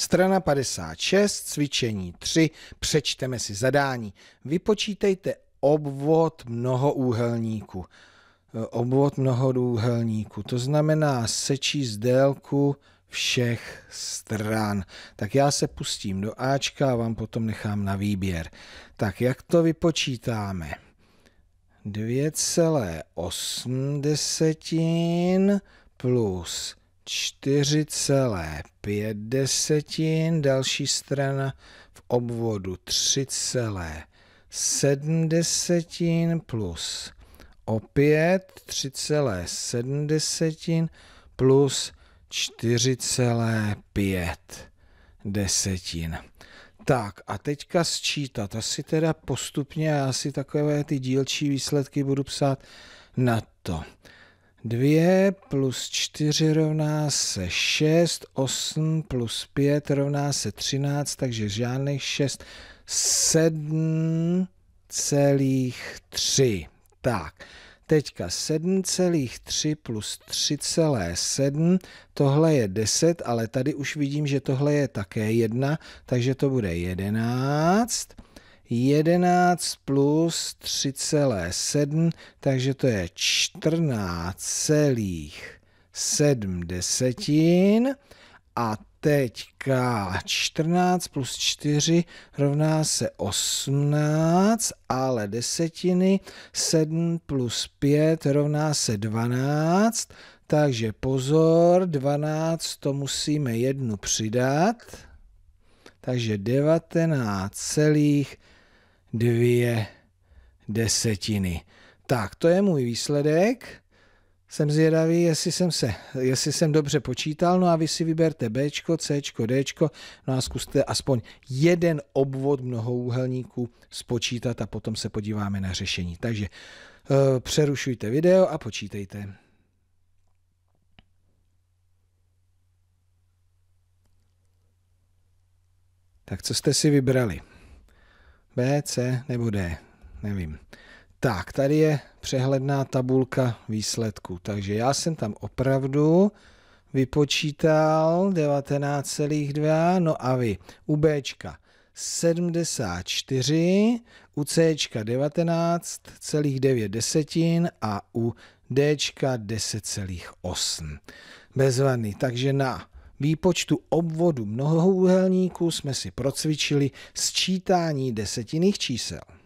Strana 56, cvičení 3, přečteme si zadání. Vypočítejte obvod mnohoúhelníku. E, obvod mnohoúhelníku, to znamená sečíst délku všech stran. Tak já se pustím do Ačka a vám potom nechám na výběr. Tak jak to vypočítáme? 2,8 plus 4,5 další strana v obvodu 3,7 desetin plus opět 3,7 desetin plus 4,5 desetin. Tak a teďka sčítat. Asi teda postupně, asi takové ty dílčí výsledky budu psát na to. 2 plus 4 rovná se 6, 8 plus 5 rovná se 13, takže žádných 6, 7,3. Tak, teďka 7,3 plus 3,7, tohle je 10, ale tady už vidím, že tohle je také 1, takže to bude 11. 11 plus 3,7, takže to je 14,7 desetin. A teďka 14 plus 4 rovná se 18, ale desetiny 7 plus 5 rovná se 12, takže pozor, 12 to musíme jednu přidat, takže 19 dvě desetiny. Tak, to je můj výsledek. Jsem zvědavý, jestli jsem, se, jestli jsem dobře počítal. No a vy si vyberte B, C, D. No a zkuste aspoň jeden obvod mnohouhelníků spočítat a potom se podíváme na řešení. Takže e, přerušujte video a počítejte. Tak co jste si vybrali? B, C nebo D, nevím. Tak, tady je přehledná tabulka výsledků. Takže já jsem tam opravdu vypočítal 19,2, no a vy u B 74, u C 19,9 desetin a u D 10,8. Bezvaný, takže na výpočtu obvodu mnohouhelníku jsme si procvičili sčítání desetinných čísel.